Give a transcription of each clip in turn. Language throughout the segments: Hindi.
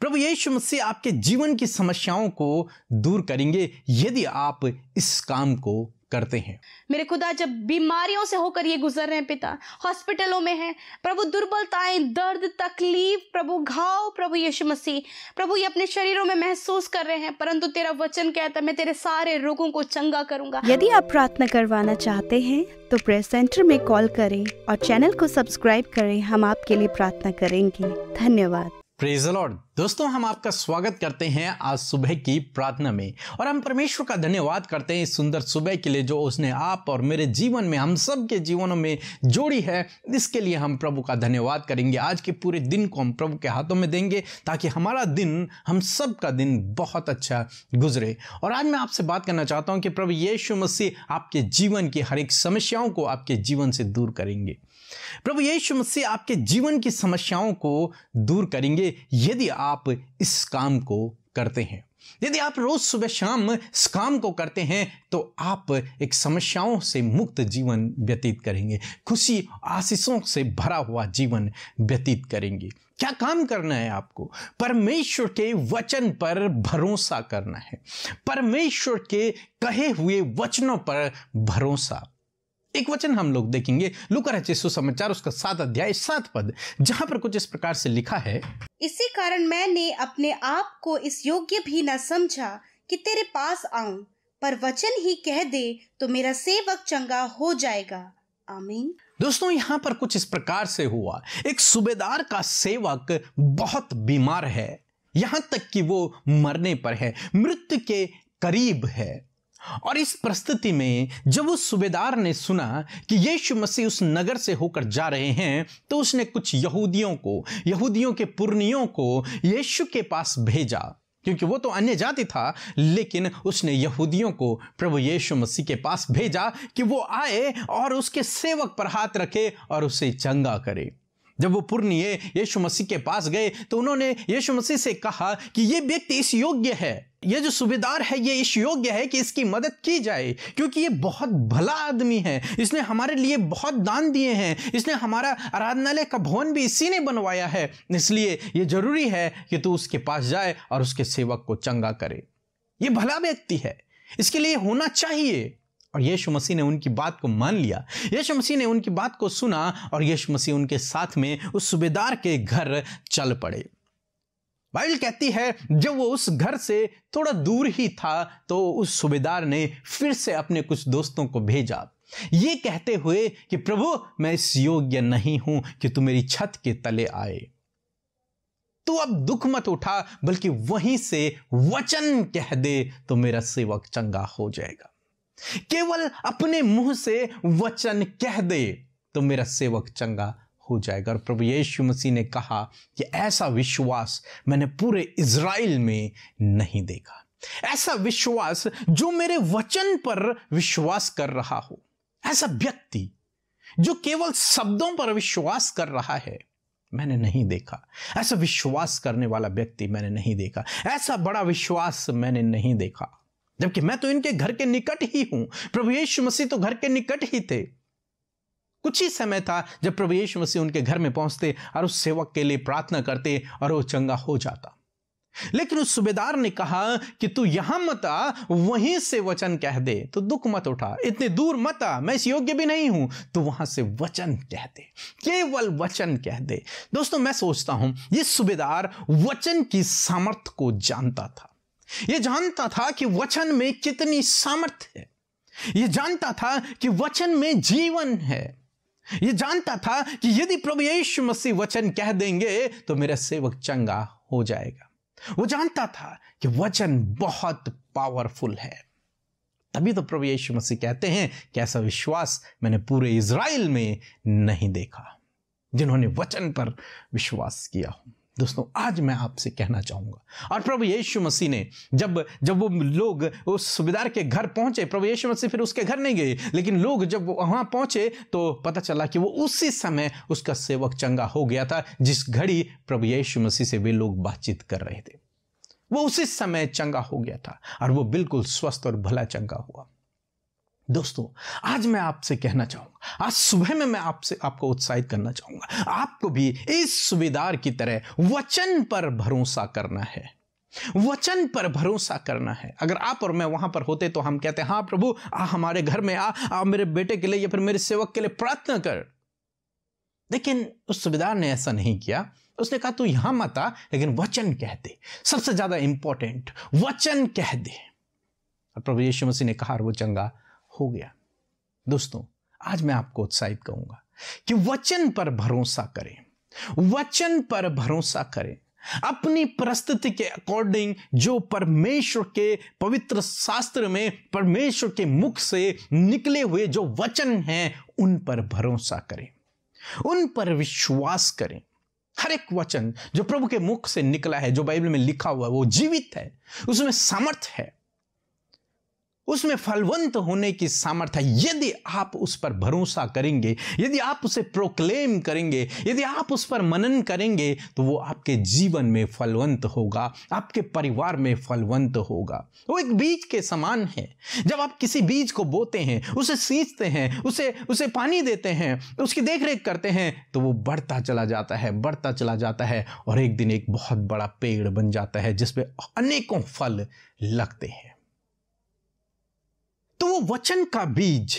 प्रभु यीशु मसीह आपके जीवन की समस्याओं को दूर करेंगे यदि आप इस काम को करते हैं मेरे खुदा जब बीमारियों से होकर ये गुजर रहे हैं पिता हॉस्पिटलों में हैं प्रभु दुर्बलताएं दर्द तकलीफ प्रभु घाव प्रभु यीशु मसीह प्रभु ये अपने शरीरों में महसूस कर रहे हैं परंतु तेरा वचन कहता है मैं तेरे सारे रोगों को चंगा करूंगा यदि आप प्रार्थना करवाना चाहते हैं तो प्रेस सेंटर में कॉल करें और चैनल को सब्सक्राइब करें हम आपके लिए प्रार्थना करेंगे धन्यवाद प्रेज लॉर्ड दोस्तों हम आपका स्वागत करते हैं आज सुबह की प्रार्थना में और हम परमेश्वर का धन्यवाद करते हैं इस सुंदर सुबह के लिए जो उसने आप और मेरे जीवन में हम सब के जीवनों में जोड़ी है इसके लिए हम प्रभु का धन्यवाद करेंगे आज के पूरे दिन को हम प्रभु के हाथों में देंगे ताकि हमारा दिन हम सब का दिन बहुत अच्छा गुजरे और आज मैं आपसे बात करना चाहता हूँ कि प्रभु येशु मसीह आपके जीवन की हर एक समस्याओं को आपके जीवन से दूर करेंगे प्रभु यीशु मसीह आपके जीवन की समस्याओं को दूर करेंगे यदि आप इस काम को करते हैं यदि आप रोज सुबह शाम इस काम को करते हैं तो आप एक समस्याओं से मुक्त जीवन व्यतीत करेंगे खुशी आशीषों से भरा हुआ जीवन व्यतीत करेंगे क्या काम करना है आपको परमेश्वर के वचन पर भरोसा करना है परमेश्वर के कहे हुए वचनों पर भरोसा एक वचन हम लोग देखेंगे लुका रचित सुसमाचार उसका सात अध्याय सात पद जहां पर कुछ इस प्रकार से लिखा है इसी कारण मैंने अपने आप को इस योग्य भी न समझा कि तेरे पास आऊं पर वचन ही कह दे तो मेरा सेवक चंगा हो जाएगा आमीन दोस्तों यहाँ पर कुछ इस प्रकार से हुआ एक सूबेदार का सेवक बहुत बीमार है यहाँ तक कि वो मरने पर है मृत्यु के करीब है और इस परिस्थिति में जब उस सूबेदार ने सुना कि यीशु मसीह उस नगर से होकर जा रहे हैं तो उसने कुछ यहूदियों को यहूदियों के पुर्नियों को यीशु के पास भेजा क्योंकि वो तो अन्य जाति था लेकिन उसने यहूदियों को प्रभु यीशु मसीह के पास भेजा कि वो आए और उसके सेवक पर हाथ रखे और उसे चंगा करे जब वो पुर्निये यीशु मसीह के पास गए तो उन्होंने यीशु मसीह से कहा कि ये व्यक्ति इस योग्य है ये जो सूबेदार है ये इस योग्य है कि इसकी मदद की जाए क्योंकि ये बहुत भला आदमी है इसने हमारे लिए बहुत दान दिए हैं इसने हमारा आराधनालय का भवन भी इसी ने बनवाया है इसलिए ये जरूरी है कि तू उसके पास जाए और उसके सेवक को चंगा करे ये भला व्यक्ति है इसके लिए होना चाहिए और यीशु मसीह ने उनकी बात को मान लिया यीशु मसीह ने उनकी बात को सुना और यीशु मसीह उनके साथ में उस सूबेदार के घर चल पड़े वाइल्ड कहती है जब वो उस घर से थोड़ा दूर ही था तो उस सूबेदार ने फिर से अपने कुछ दोस्तों को भेजा ये कहते हुए कि प्रभु मैं इस योग्य नहीं हूं कि तू मेरी छत के तले आए तू अब दुख मत उठा बल्कि वहीं से वचन कह दे तो मेरा सेवक चंगा हो जाएगा केवल अपने मुंह से वचन कह दे तो मेरा सेवक चंगा हो जाएगा और प्रभु यीशु मसीह ने कहा कि ऐसा विश्वास मैंने पूरे इज़राइल में नहीं देखा ऐसा विश्वास जो मेरे वचन पर विश्वास कर रहा हो ऐसा व्यक्ति जो केवल शब्दों पर विश्वास कर रहा है मैंने नहीं देखा ऐसा विश्वास करने वाला व्यक्ति मैंने नहीं देखा ऐसा बड़ा विश्वास मैंने नहीं देखा जबकि मैं तो इनके घर के निकट ही हूं प्रभु यीशु मसीह तो घर के निकट ही थे कुछ ही समय था जब प्रभु यीशु मसीह उनके घर में पहुंचते और उस सेवक के लिए प्रार्थना करते और वो चंगा हो जाता लेकिन उस सुबेदार ने कहा कि तू यहां मत आ वहीं से वचन कह दे तो दुख मत उठा इतने दूर मत आ मैं इस योग्य भी नहीं हूं तो वहां से वचन कह दे केवल वचन कह दे दोस्तों मैं सोचता हूं ये सुबेदार वचन की सामर्थ को जानता था यह जानता था कि वचन में कितनी सामर्थ है यह जानता था कि वचन में जीवन है ये जानता था कि यदि प्रभु यीशु मसीह वचन कह देंगे तो मेरा सेवक चंगा हो जाएगा वो जानता था कि वचन बहुत पावरफुल है तभी तो प्रभु यीशु मसीह कहते हैं कि ऐसा विश्वास मैंने पूरे इज़राइल में नहीं देखा जिन्होंने वचन पर विश्वास किया हो दोस्तों आज मैं आपसे कहना चाहूंगा और प्रभु यीशु मसीह ने जब जब वो लोग उस सुबेदार के घर पहुंचे प्रभु यीशु मसीह फिर उसके घर नहीं गए लेकिन लोग जब वहां पहुंचे तो पता चला कि वो उसी समय उसका सेवक चंगा हो गया था जिस घड़ी प्रभु यीशु मसीह से वे लोग बातचीत कर रहे थे वो उसी समय चंगा हो गया था और वो बिल्कुल स्वस्थ और भला चंगा हुआ दोस्तों आज मैं आपसे कहना चाहूंगा आज सुबह में मैं आपसे आपको उत्साहित करना चाहूंगा आपको भी इस सुबेदार की तरह वचन पर भरोसा करना है वचन पर भरोसा करना है अगर आप और मैं वहां पर होते तो हम कहते हैं हाँ प्रभु आ हमारे घर में आ, आ मेरे बेटे के लिए या फिर मेरे सेवक के लिए प्रार्थना कर लेकिन उस सुबेदार ने ऐसा नहीं किया उसने कहा तू यहां मत आ लेकिन वचन कह दे सबसे ज्यादा इंपॉर्टेंट वचन कह दे प्रभु यीशु मसीह ने कहा वो चंगा हो गया दोस्तों आज मैं आपको उत्साहित कहूंगा कि वचन पर भरोसा करें वचन पर भरोसा करें अपनी परिस्थिति के अकॉर्डिंग जो परमेश्वर के पवित्र शास्त्र में परमेश्वर के मुख से निकले हुए जो वचन हैं उन पर भरोसा करें उन पर विश्वास करें हर एक वचन जो प्रभु के मुख से निकला है जो बाइबल में लिखा हुआ है वो जीवित है उसमें सामर्थ है उसमें फलवंत होने की सामर्थ्य यदि आप उस पर भरोसा करेंगे यदि आप उसे प्रोक्लेम करेंगे यदि आप उस पर मनन करेंगे तो वो आपके जीवन में फलवंत होगा आपके परिवार में फलवंत होगा वो एक बीज के समान है जब आप किसी बीज को बोते हैं उसे सींचते हैं उसे उसे पानी देते हैं उसकी रेख करते हैं तो वो बढ़ता चला जाता है बढ़ता चला जाता है और एक दिन एक बहुत बड़ा पेड़ बन जाता है जिसपे अनेकों फल लगते हैं तो वो वचन का बीज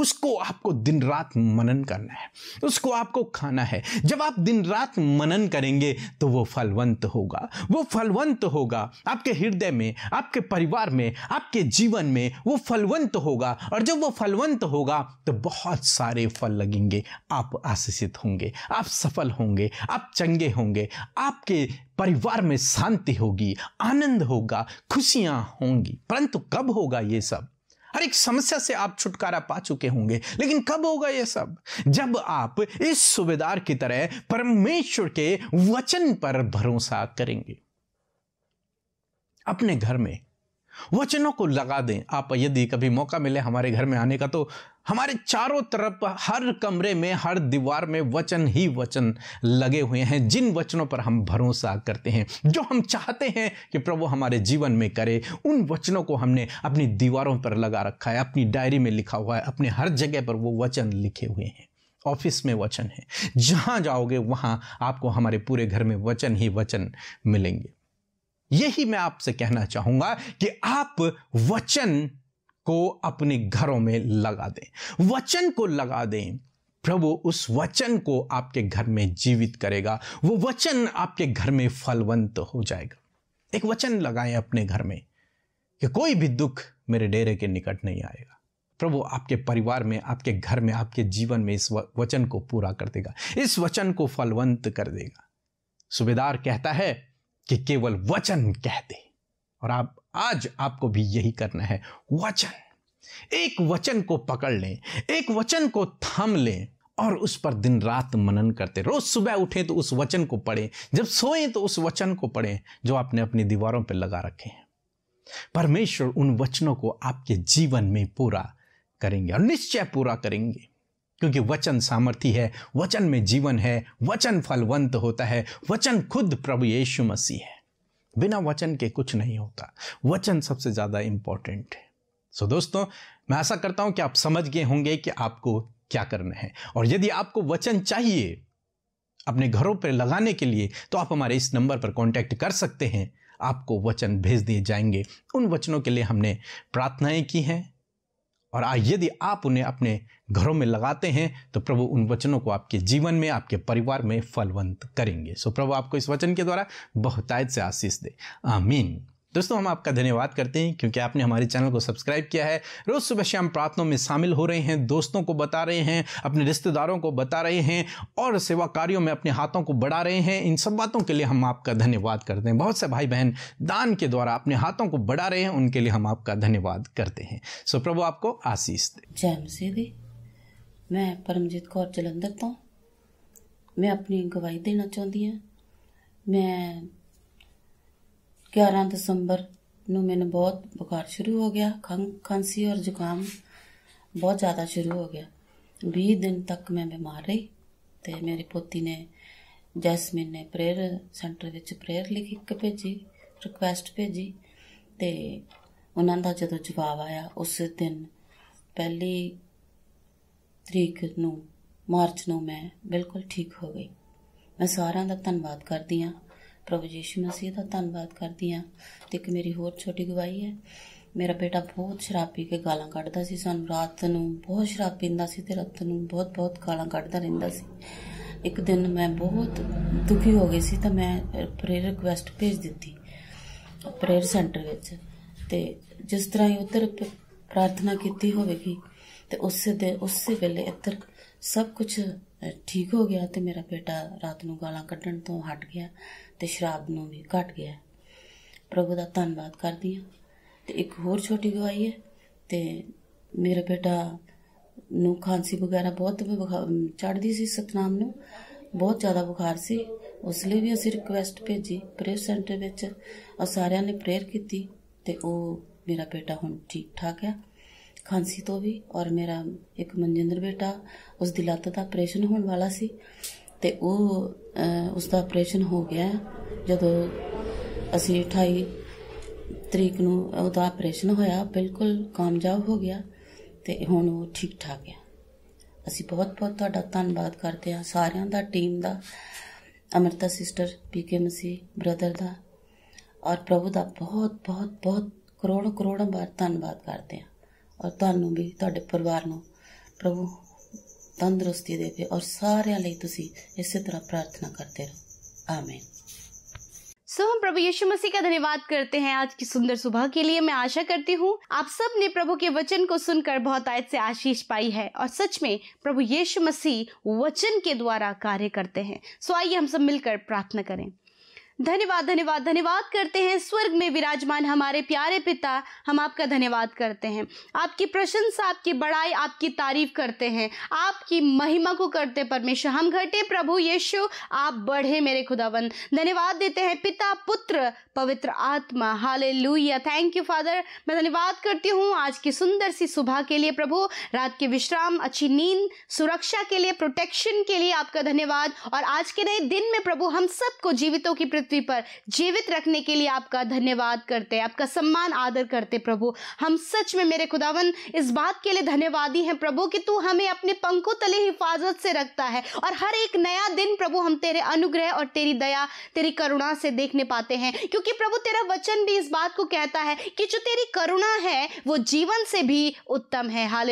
उसको आपको दिन रात मनन करना है उसको आपको खाना है जब आप दिन रात मनन करेंगे तो वो फलवंत होगा वो फलवंत होगा आपके हृदय में आपके परिवार में आपके जीवन में वो फलवंत होगा और जब वो फलवंत होगा तो बहुत सारे फल लगेंगे आप आशीषित होंगे आप सफल होंगे आप चंगे होंगे आपके परिवार में शांति होगी आनंद होगा खुशियाँ होंगी परंतु कब होगा ये सब हर एक समस्या से आप छुटकारा पा चुके होंगे लेकिन कब होगा यह सब जब आप इस सुबेदार की तरह परमेश्वर के वचन पर भरोसा करेंगे अपने घर में वचनों को लगा दें आप यदि कभी मौका मिले हमारे घर में आने का तो हमारे चारों तरफ हर कमरे में हर दीवार में वचन ही वचन लगे हुए हैं जिन वचनों पर हम भरोसा करते हैं जो हम चाहते हैं कि प्रभु हमारे जीवन में करे उन वचनों को हमने अपनी दीवारों पर लगा रखा है अपनी डायरी में लिखा हुआ है अपने हर जगह पर वो वचन लिखे हुए हैं ऑफिस में वचन है जहाँ जाओगे वहाँ आपको हमारे पूरे घर में वचन ही वचन मिलेंगे यही मैं आपसे कहना चाहूँगा कि आप वचन को अपने घरों में लगा दें वचन को लगा दें प्रभु उस वचन को आपके घर में जीवित करेगा वो वचन आपके घर में फलवंत हो जाएगा एक वचन लगाएं अपने घर में कि कोई भी दुख मेरे डेरे के निकट नहीं आएगा प्रभु आपके परिवार में आपके घर में आपके जीवन में इस वचन को पूरा कर देगा इस वचन को फलवंत कर देगा सुबेदार कहता है कि केवल वचन कह दे और आप आज आपको भी यही करना है वचन एक वचन को पकड़ लें एक वचन को थाम लें और उस पर दिन रात मनन करते रोज सुबह उठे तो उस वचन को पढ़ें जब सोएं तो उस वचन को पढ़ें जो आपने अपनी दीवारों पर लगा रखे हैं परमेश्वर उन वचनों को आपके जीवन में पूरा करेंगे और निश्चय पूरा करेंगे क्योंकि वचन सामर्थ्य है वचन में जीवन है वचन फलवंत होता है वचन खुद प्रभु यीशु मसीह है बिना वचन के कुछ नहीं होता वचन सबसे ज़्यादा इंपॉर्टेंट है सो so, दोस्तों मैं ऐसा करता हूं कि आप समझ गए होंगे कि आपको क्या करना है और यदि आपको वचन चाहिए अपने घरों पर लगाने के लिए तो आप हमारे इस नंबर पर कांटेक्ट कर सकते हैं आपको वचन भेज दिए जाएंगे उन वचनों के लिए हमने प्रार्थनाएं की हैं और यदि आप उन्हें अपने घरों में लगाते हैं तो प्रभु उन वचनों को आपके जीवन में आपके परिवार में फलवंत करेंगे सो प्रभु आपको इस वचन के द्वारा बहुतायत से आशीष दे आमीन दोस्तों हम आपका धन्यवाद करते हैं क्योंकि आपने हमारे चैनल को सब्सक्राइब किया है रोज़ सुबह शाम प्रार्थनाओं में शामिल हो रहे हैं दोस्तों को बता रहे हैं अपने रिश्तेदारों को बता रहे हैं और सेवा कार्यों में अपने हाथों को बढ़ा रहे हैं इन सब बातों के लिए हम आपका धन्यवाद करते हैं बहुत से भाई बहन दान के द्वारा अपने हाथों को बढ़ा रहे हैं उनके लिए हम आपका धन्यवाद करते हैं सो प्रभु आपको आशीष दे जय मैं परमजीत कौर जलंधर तो मैं अपनी गवाही देना चाहती हूँ मैं 11 ਦਸੰਬਰ ਨੂੰ ਮੈਨੂੰ ਬਹੁਤ ਬੁਖਾਰ ਸ਼ੁਰੂ ਹੋ ਗਿਆ ਖਾਂਸੀ ਔਰ ਜ਼ੁਕਾਮ ਬਹੁਤ ਜ਼ਿਆਦਾ ਸ਼ੁਰੂ ਹੋ ਗਿਆ 20 ਦਿਨ ਤੱਕ ਮੈਂ ਬਿਮਾਰ ਰਹੀ ਤੇ ਮੇਰੀ ਪੋਤੀ ਨੇ ਜੈਸਮਿਨ ਨੇ ਪ੍ਰੇਅਰ ਸੈਂਟਰ ਵਿੱਚ ਪ੍ਰੇਅਰ ਲਿਖੀ ਕੇ ਭੇਜੀ ਰਿਕੁਐਸਟ ਭੇਜੀ ਤੇ ਉਹਨਾਂ ਦਾ ਜਦੋਂ ਜਵਾਬ ਆਇਆ ਉਸ ਦਿਨ ਪਹਿਲੀ ਤਰੀਕ ਨੂੰ ਮਾਰਚ ਨੂੰ ਮੈਂ ਬਿਲਕੁਲ ਠੀਕ ਹੋ ਗਈ ਮੈਂ ਸਾਰਿਆਂ ਦਾ ਧੰਨਵਾਦ ਕਰਦੀ ਹਾਂ ਪ੍ਰਭੂ ਯੀਸ਼ੂ ਮਸੀਹ ਦਾ ਧੰਨਵਾਦ ਕਰਦੀ ਆ ਤੇ ਇੱਕ ਮੇਰੀ ਹੋਰ ਛੋਟੀ ਗਵਾਹੀ ਹੈ ਮੇਰਾ ਬੇਟਾ ਬਹੁਤ ਸ਼ਰਾਬ ਪੀ ਕੇ ਗਾਲਾਂ ਕੱਢਦਾ ਸੀ ਸਾਨੂੰ ਰਾਤ ਨੂੰ ਬਹੁਤ ਸ਼ਰਾਬ ਪੀਂਦਾ ਸੀ ਤੇ ਰਾਤ ਨੂੰ ਬਹੁਤ ਬਹੁਤ ਗਾਲਾਂ ਕੱਢਦਾ ਰਹਿੰਦਾ ਸੀ ਇੱਕ ਦਿਨ ਮੈਂ ਬਹੁਤ ਦੁਖੀ ਹੋ ਗਈ ਸੀ ਤਾਂ ਮੈਂ ਪ੍ਰੇਅਰ ਰਿਕੁਐਸਟ ਭੇਜ ਦਿੱਤੀ ਪ੍ਰੇਅਰ ਸੈਂਟਰ ਵਿੱਚ ਤੇ ਜਿਸ ਤਰ੍ਹਾਂ ਹੀ ਉੱਧਰ ਪ੍ਰਾਰਥਨਾ ਕੀਤੀ ਹੋਵੇਗੀ ਤੇ ਉਸੇ ਦੇ ਉਸੇ ਵੇਲੇ ਇੱਧਰ ਸਭ ਕੁਝ ਠੀਕ ਹੋ ਗਿਆ ਤੇ ਮੇਰਾ ਬੇਟਾ ਰਾਤ ਨੂੰ ਗਾਲਾਂ ਕੱਢਣ ਤੋਂ ਹਟ ਗਿਆ ਤੇ ਸ਼ਰਾਬ ਨੂੰ ਵੀ ਘਟ ਗਿਆ ਪ੍ਰਭੂ ਦਾ ਧੰਨਵਾਦ ਕਰਦੀ ਹਾਂ ਤੇ ਇੱਕ ਹੋਰ ਛੋਟੀ ਗਵਾਹੀ ਹੈ ਤੇ ਮੇਰਾ ਬੇਟਾ ਨੂੰ ਖਾਂਸੀ ਵਗੈਰਾ ਬਹੁਤ ਚੜਦੀ ਸੀ ਸਤਨਾਮ ਨੂੰ ਬਹੁਤ ਜ਼ਿਆਦਾ ਬੁਖਾਰ ਸੀ ਉਸ ਲਈ ਵੀ ਅਸੀਂ ਰਿਕੁਐਸਟ ਭੇਜੀ ਪ੍ਰੇਅਰ ਸੈਂਟਰ ਵਿੱਚ ਔਰ ਸਾਰਿਆਂ ਨੇ ਪ੍ਰੇਅਰ ਕੀਤੀ ਤੇ ਉਹ ਮੇਰਾ ਬੇਟਾ ਹੁਣ ਠੀਕ ਠਾਕ ਹੈ ਖਾਂਸੀ ਤੋਂ ਵੀ ਔਰ ਮੇਰਾ ਇੱਕ ਮਨਜਿੰਦਰ ਬੇਟਾ ਉਸ ਦੀ ਲੱਤ ਦਾ ਆਪਰੇਸ਼ਨ ਹੋਣ ਵਾਲਾ ਸੀ ਤੇ ਉਹ ਉਸ ਦਾ ਆਪਰੇਸ਼ਨ ਹੋ ਗਿਆ ਜਦੋਂ ਅਸੀਂ 28 ਤਰੀਕ ਨੂੰ ਉਹਦਾ ਆਪਰੇਸ਼ਨ ਹੋਇਆ ਬਿਲਕੁਲ ਕਾਮਯਾਬ ਹੋ ਗਿਆ ਤੇ ਹੁਣ ਉਹ ਠੀਕ ਠਾਕ ਹੈ ਅਸੀਂ ਬਹੁਤ ਬਹੁਤ ਤੁਹਾਡਾ ਧੰਨਵਾਦ ਕਰਦੇ ਹਾਂ ਸਾਰਿਆਂ ਦਾ ਟੀਮ ਦਾ Amrita sister PK Masih brother ਦਾ ਔਰ ਪ੍ਰਭੂ ਦਾ ਬਹੁਤ ਬਹੁਤ ਬਹੁਤ ਕਰੋੜ ਕਰੋੜਾਂ ਵਾਰ ਧੰਨਵਾਦ ਕਰਦੇ ਹਾਂ ਔਰ ਤੁਹਾਨੂੰ ਵੀ ਤੁਹਾਡੇ ਪਰਿਵਾਰ ਨੂੰ ਪ੍ਰਭੂ तंदुरुस्ती दे और सारे लिए ਤੁਸੀਂ ਇਸੇ ਤਰ੍ਹਾਂ ਪ੍ਰਾਰਥਨਾ ਕਰਦੇ सो हम प्रभु यीशु मसीह का धन्यवाद करते हैं आज की सुंदर सुबह के लिए मैं आशा करती हूँ आप सब ने प्रभु के वचन को सुनकर बहुत आयत से आशीष पाई है और सच में प्रभु यीशु मसीह वचन के द्वारा कार्य करते हैं सो आइए हम सब मिलकर प्रार्थना करें धन्यवाद धन्यवाद धन्यवाद करते हैं स्वर्ग में विराजमान हमारे प्यारे पिता हम आपका धन्यवाद करते हैं आपकी प्रशंसा आपकी बड़ाई आपकी तारीफ करते हैं आपकी महिमा को करते परमेश्वर हम घटे प्रभु यीशु आप बढ़े मेरे खुदावन धन्यवाद देते हैं पिता पुत्र पवित्र आत्मा हाले थैंक यू फादर मैं धन्यवाद करती हूँ आज की सुंदर सी सुबह के लिए प्रभु रात के विश्राम अच्छी नींद सुरक्षा के लिए प्रोटेक्शन के लिए आपका धन्यवाद और आज के नए दिन में प्रभु हम सबको जीवितों की पृथ्वी पर जीवित रखने के लिए आपका धन्यवाद करते हैं आपका सम्मान आदर करते प्रभु हम सच में मेरे खुदावन इस बात के लिए धन्यवादी हैं प्रभु कि तू हमें अपने पंखों तले हिफाजत से रखता है और हर एक नया दिन प्रभु हम तेरे अनुग्रह और तेरी दया तेरी करुणा से देखने पाते हैं क्योंकि प्रभु तेरा वचन भी इस बात को कहता है कि जो तेरी करुणा है वो जीवन से भी उत्तम है हाले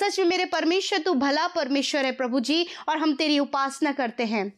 सच में मेरे परमेश्वर तू भला परमेश्वर है प्रभु जी और हम तेरी उपासना करते हैं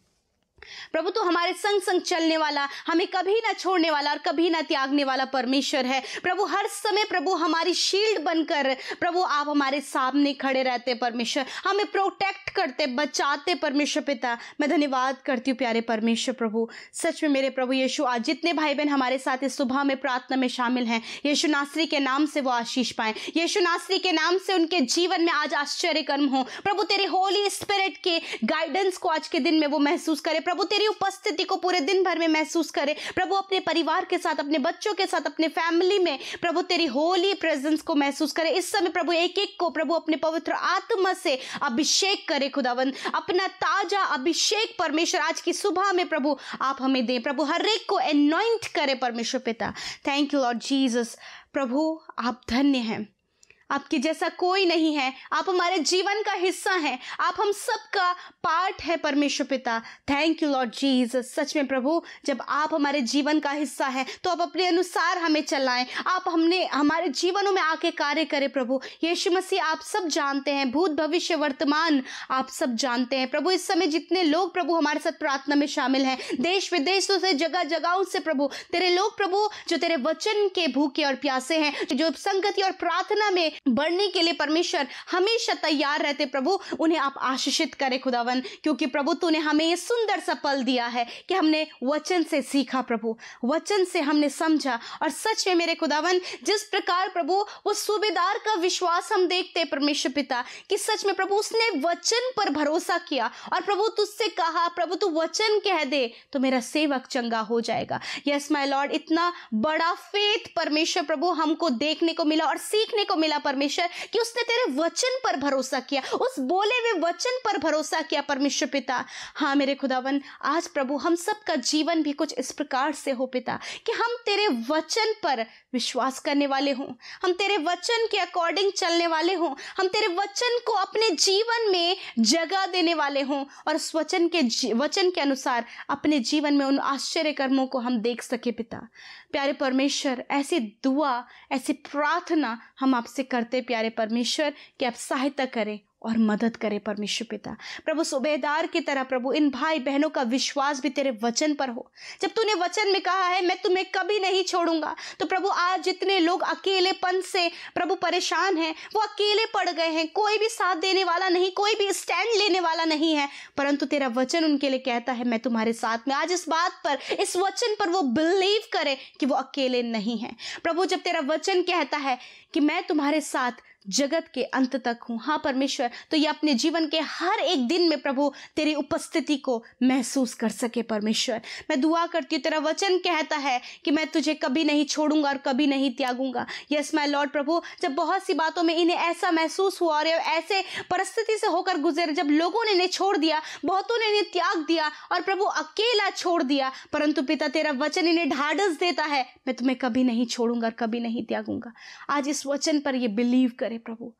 प्रभु तो हमारे संग संग चलने वाला हमें कभी ना छोड़ने वाला और कभी ना त्यागने वाला परमेश्वर है प्रभु हर समय प्रभु हमारी शील्ड बनकर प्रभु आप हमारे सामने खड़े रहते परमेश्वर हमें प्रोटेक्ट करते बचाते परमेश्वर पिता मैं धन्यवाद करती हूँ प्यारे परमेश्वर प्रभु सच में मेरे प्रभु यीशु आज जितने भाई बहन हमारे साथ इस सुबह में प्रार्थना में शामिल हैं यीशु नासरी के नाम से वो आशीष पाएं यीशु नासरी के नाम से उनके जीवन में आज आश्चर्य कर्म हो प्रभु तेरे होली स्पिरिट के गाइडेंस को आज के दिन में वो महसूस करें प्रभु तेरी उपस्थिति को पूरे दिन भर में महसूस करें प्रभु अपने परिवार के साथ अपने बच्चों के साथ अपने फैमिली में प्रभु तेरी होली प्रेजेंस को महसूस करें इस समय प्रभु एक एक को प्रभु अपने पवित्र आत्मा से अभिषेक करे खुदावन अपना ताजा अभिषेक परमेश्वर आज की सुबह में प्रभु आप हमें दें प्रभु हर एक को एनॉइंट करे परमेश्वर पिता थैंक यू लॉर्ड जीसस प्रभु आप धन्य हैं आपके जैसा कोई नहीं है आप हमारे जीवन का हिस्सा हैं आप हम सबका पार्ट है परमेश्वर पिता थैंक यू लॉर्ड जीसस सच में प्रभु जब आप हमारे जीवन का हिस्सा हैं तो आप अपने अनुसार हमें चलाएं आप हमने हमारे जीवनों में आके कार्य करें प्रभु यीशु मसीह आप सब जानते हैं भूत भविष्य वर्तमान आप सब जानते हैं प्रभु इस समय जितने लोग प्रभु हमारे साथ प्रार्थना में शामिल हैं देश विदेशों से जगह जगहों से प्रभु तेरे लोग प्रभु जो तेरे वचन के भूखे और प्यासे हैं जो संगति और प्रार्थना में बढ़ने के लिए परमेश्वर हमेशा तैयार रहते प्रभु उन्हें आप आशीषित करें खुदावन क्योंकि प्रभु तूने हमें ये सुंदर सा पल दिया है कि हमने वचन से सीखा प्रभु वचन से हमने समझा और सच में मेरे खुदावन जिस प्रकार प्रभु वो सूबेदार का विश्वास हम देखते परमेश्वर पिता कि सच में प्रभु उसने वचन पर भरोसा किया और प्रभु तुझसे कहा प्रभु तू वचन कह दे तो मेरा सेवक चंगा हो जाएगा यस माई लॉर्ड इतना बड़ा फेथ परमेश्वर प्रभु हमको देखने को मिला और सीखने को मिला परमेश्वर कि उसने तेरे वचन पर भरोसा किया उस बोले हुए वचन पर भरोसा किया परमेश्वर पिता हाँ मेरे खुदावन आज प्रभु हम सब का जीवन भी कुछ इस प्रकार से हो पिता कि हम तेरे वचन पर विश्वास करने वाले हों हम तेरे वचन के अकॉर्डिंग चलने वाले हों हम तेरे वचन को अपने जीवन में जगह देने वाले हों और उस वचन के वचन के अनुसार अपने जीवन में उन आश्चर्य कर्मों को हम देख सके पिता प्यारे परमेश्वर ऐसी दुआ ऐसी प्रार्थना हम आपसे करते प्यारे परमेश्वर कि आप सहायता करें और मदद करे परमेश्वर पिता प्रभु सुबेदार की तरह प्रभु इन भाई बहनों का विश्वास भी तेरे वचन पर हो जब तूने वचन में कहा है मैं तुम्हें कभी नहीं छोड़ूंगा तो प्रभु आज जितने लोग अकेलेपन से प्रभु परेशान हैं वो अकेले पड़ गए हैं कोई भी साथ देने वाला नहीं कोई भी स्टैंड लेने वाला नहीं है परंतु तेरा वचन उनके लिए कहता है मैं तुम्हारे साथ में आज इस बात पर इस वचन पर वो बिलीव करे कि वो अकेले नहीं है प्रभु जब तेरा वचन कहता है कि मैं तुम्हारे साथ जगत के अंत तक हूँ हाँ परमेश्वर तो ये अपने जीवन के हर एक दिन में प्रभु तेरी उपस्थिति को महसूस कर सके परमेश्वर मैं दुआ करती हूँ तेरा वचन कहता है कि मैं तुझे कभी नहीं छोड़ूंगा और कभी नहीं त्यागूंगा यस माय लॉर्ड प्रभु जब बहुत सी बातों में इन्हें ऐसा महसूस हुआ और ऐसे परिस्थिति से होकर गुजरे जब लोगों ने इन्हें छोड़ दिया बहुतों ने इन्हें त्याग दिया और प्रभु अकेला छोड़ दिया परंतु पिता तेरा वचन इन्हें ढाढ़स देता है मैं तुम्हें कभी नहीं छोड़ूंगा और कभी नहीं त्यागूंगा आज इस वचन पर ये बिलीव करें करें प्रभु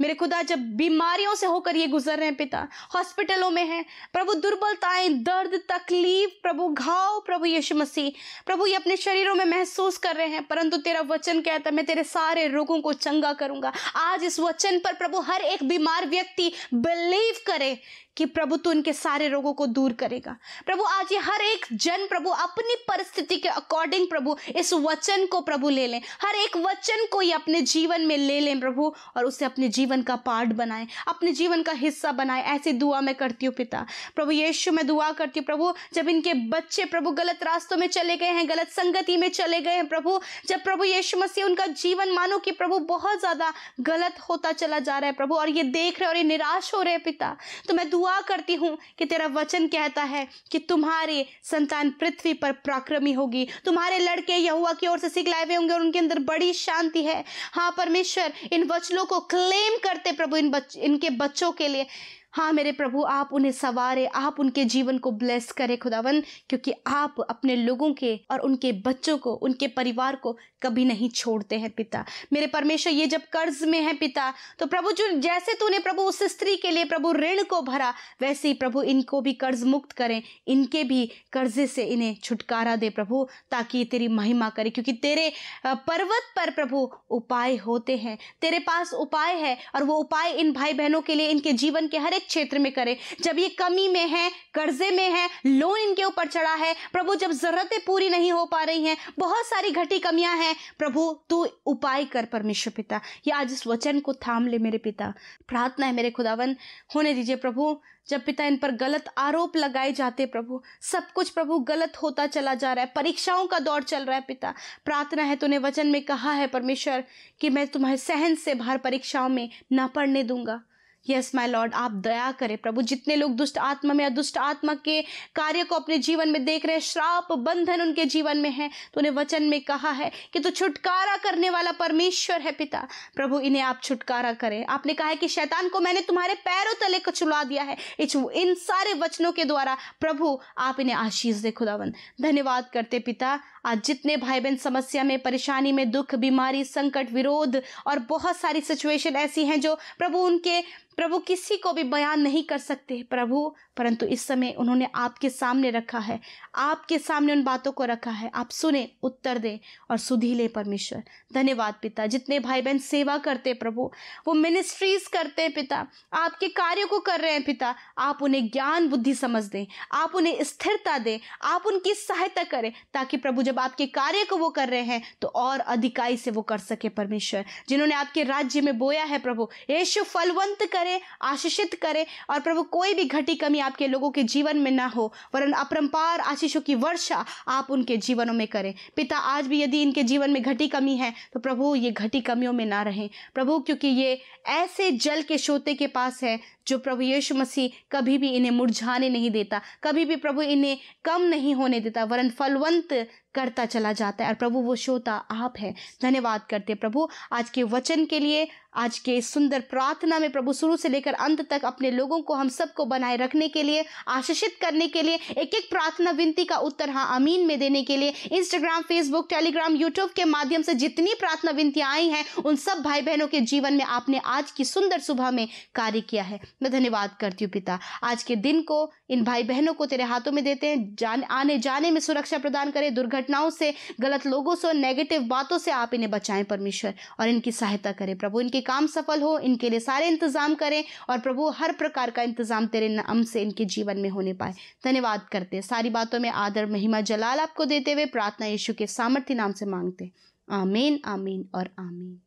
मेरे खुदा जब बीमारियों से होकर ये गुजर रहे हैं पिता हॉस्पिटलों में हैं प्रभु दुर्बलताएं दर्द तकलीफ प्रभु घाव प्रभु यीशु मसीह प्रभु ये अपने शरीरों में महसूस कर रहे हैं परंतु तेरा वचन कहता है मैं तेरे सारे रोगों को चंगा करूंगा आज इस वचन पर प्रभु हर एक बीमार व्यक्ति बिलीव करे कि प्रभु तो उनके सारे रोगों को दूर करेगा प्रभु आज ये हर एक जन प्रभु अपनी परिस्थिति के अकॉर्डिंग प्रभु इस वचन को प्रभु ले लें हर एक वचन को ही अपने जीवन में ले लें प्रभु और उसे अपने जीवन का पार्ट बनाए अपने जीवन का हिस्सा बनाए ऐसी दुआ मैं करती हूँ पिता प्रभु यीशु मैं दुआ करती हूँ प्रभु जब इनके बच्चे प्रभु गलत रास्तों में चले गए हैं गलत संगति में चले गए हैं प्रभु जब प्रभु यीशु मसीह उनका जीवन मानो कि प्रभु बहुत ज़्यादा गलत होता चला जा रहा है प्रभु और ये देख रहे और ये निराश हो रहे हैं पिता तो मैं दुआ दुआ करती हूँ कि तेरा वचन कहता है कि तुम्हारे संतान पृथ्वी पर पराक्रमी होगी तुम्हारे लड़के यहुआ की ओर से सिखलाए हुए होंगे और उनके अंदर बड़ी शांति है हाँ परमेश्वर इन वचनों को क्लेम करते प्रभु इन बच इनके बच्चों के लिए हाँ मेरे प्रभु आप उन्हें सवारे आप उनके जीवन को ब्लेस करें खुदावन क्योंकि आप अपने लोगों के और उनके बच्चों को उनके परिवार को कभी नहीं छोड़ते हैं पिता मेरे परमेश्वर ये जब कर्ज में है पिता तो प्रभु जो जैसे तूने प्रभु उस स्त्री के लिए प्रभु ऋण को भरा वैसे ही प्रभु इनको भी कर्ज मुक्त करें इनके भी कर्जे से इन्हें छुटकारा दे प्रभु ताकि तेरी महिमा करे क्योंकि तेरे पर्वत पर प्रभु उपाय होते हैं तेरे पास उपाय है और वो उपाय इन भाई बहनों के लिए इनके जीवन के हर प्रत्येक क्षेत्र में करें जब ये कमी में है कर्जे में है लोन इनके ऊपर चढ़ा है प्रभु जब जरूरतें पूरी नहीं हो पा रही हैं बहुत सारी घटी कमियां हैं प्रभु तू उपाय कर परमेश्वर पिता ये आज इस वचन को थाम ले मेरे पिता प्रार्थना है मेरे खुदावन होने दीजिए प्रभु जब पिता इन पर गलत आरोप लगाए जाते प्रभु सब कुछ प्रभु गलत होता चला जा रहा है परीक्षाओं का दौर चल रहा है पिता प्रार्थना है तूने वचन में कहा है परमेश्वर कि मैं तुम्हें सहन से बाहर परीक्षाओं में ना पढ़ने दूंगा यस माय लॉर्ड आप दया करें प्रभु जितने लोग दुष्ट आत्मा में या दुष्ट आत्मा के कार्य को अपने जीवन में देख रहे हैं श्राप बंधन उनके जीवन में है तो उन्हें वचन में कहा है कि तो छुटकारा करने वाला परमेश्वर है पिता प्रभु इन्हें आप छुटकारा करें आपने कहा है कि शैतान को मैंने तुम्हारे पैरों तले चुला दिया है इन सारे वचनों के द्वारा प्रभु आप इन्हें आशीष दे खुदावन धन्यवाद करते पिता आज जितने भाई बहन समस्या में परेशानी में दुख बीमारी संकट विरोध और बहुत सारी सिचुएशन ऐसी हैं जो प्रभु उनके प्रभु किसी को भी बयान नहीं कर सकते प्रभु परंतु इस समय उन्होंने आपके सामने रखा है आपके सामने उन बातों को रखा है आप सुने उत्तर दें और सुधी लें परमेश्वर धन्यवाद पिता जितने भाई बहन सेवा करते हैं प्रभु वो मिनिस्ट्रीज करते हैं पिता आपके कार्यों को कर रहे हैं पिता आप उन्हें ज्ञान बुद्धि समझ दें आप उन्हें स्थिरता दें आप उनकी सहायता करें ताकि प्रभु जब आपके कार्य को वो कर रहे हैं तो और अधिकाई से वो कर सके परमेश्वर जिन्होंने आपके राज्य में बोया है प्रभु यीशु फलवंत करे आशीषित करे और प्रभु कोई भी घटी कमी आप आपके लोगों के जीवन में ना हो वरन अपरंपार आशीषों की वर्षा आप उनके जीवनों में करें पिता आज भी यदि इनके जीवन में घटी कमी है तो प्रभु ये घटी कमियों में ना रहें प्रभु क्योंकि ये ऐसे जल के श्रोते के पास है जो प्रभु यीशु मसीह कभी भी इन्हें मुरझाने नहीं देता कभी भी प्रभु इन्हें कम नहीं होने देता वरन फलवंत करता चला जाता है और प्रभु वो श्रोता आप है धन्यवाद करते प्रभु आज के वचन के लिए आज के सुंदर प्रार्थना में प्रभु शुरू से लेकर अंत तक अपने लोगों को हम सबको बनाए रखने के लिए आशीषित करने के लिए एक एक प्रार्थना विनती का उत्तर हाँ अमीन में देने के लिए इंस्टाग्राम फेसबुक टेलीग्राम यूट्यूब के माध्यम से जितनी प्रार्थना विनतियाँ आई हैं उन सब भाई बहनों के जीवन में आपने आज की सुंदर सुबह में कार्य किया है मैं धन्यवाद करती हूँ पिता आज के दिन को इन भाई बहनों को तेरे हाथों में देते हैं जान आने जाने में सुरक्षा प्रदान करें दुर्घटना घटनाओं से गलत लोगों से नेगेटिव बातों से आप इन्हें बचाएं परमेश्वर और इनकी सहायता करें प्रभु इनके काम सफल हो इनके लिए सारे इंतजाम करें और प्रभु हर प्रकार का इंतजाम तेरे नाम से इनके जीवन में होने पाए धन्यवाद करते सारी बातों में आदर महिमा जलाल आपको देते हुए प्रार्थना यीशु के सामर्थ्य नाम से मांगते आमीन आमीन और आमीन